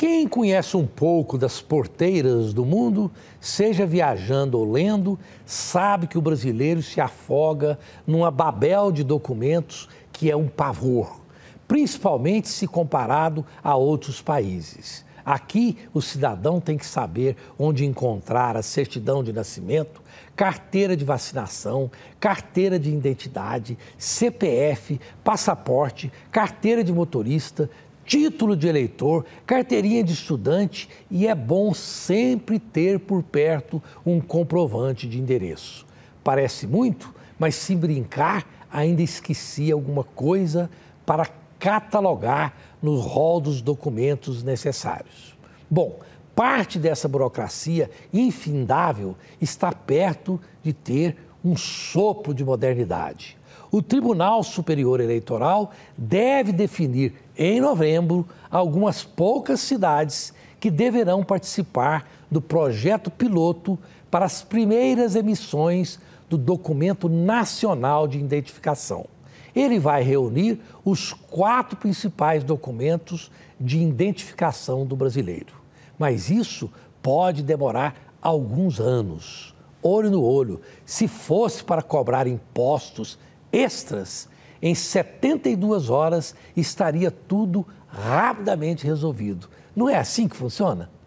Quem conhece um pouco das porteiras do mundo, seja viajando ou lendo, sabe que o brasileiro se afoga numa babel de documentos que é um pavor, principalmente se comparado a outros países. Aqui, o cidadão tem que saber onde encontrar a certidão de nascimento, carteira de vacinação, carteira de identidade, CPF, passaporte, carteira de motorista, título de eleitor, carteirinha de estudante e é bom sempre ter por perto um comprovante de endereço. Parece muito, mas se brincar, ainda esqueci alguma coisa para catalogar no rol dos documentos necessários. Bom, parte dessa burocracia infindável está perto de ter um sopro de modernidade o Tribunal Superior Eleitoral deve definir em novembro algumas poucas cidades que deverão participar do projeto piloto para as primeiras emissões do Documento Nacional de Identificação. Ele vai reunir os quatro principais documentos de identificação do brasileiro. Mas isso pode demorar alguns anos. Olho no olho, se fosse para cobrar impostos extras, em 72 horas estaria tudo rapidamente resolvido. Não é assim que funciona?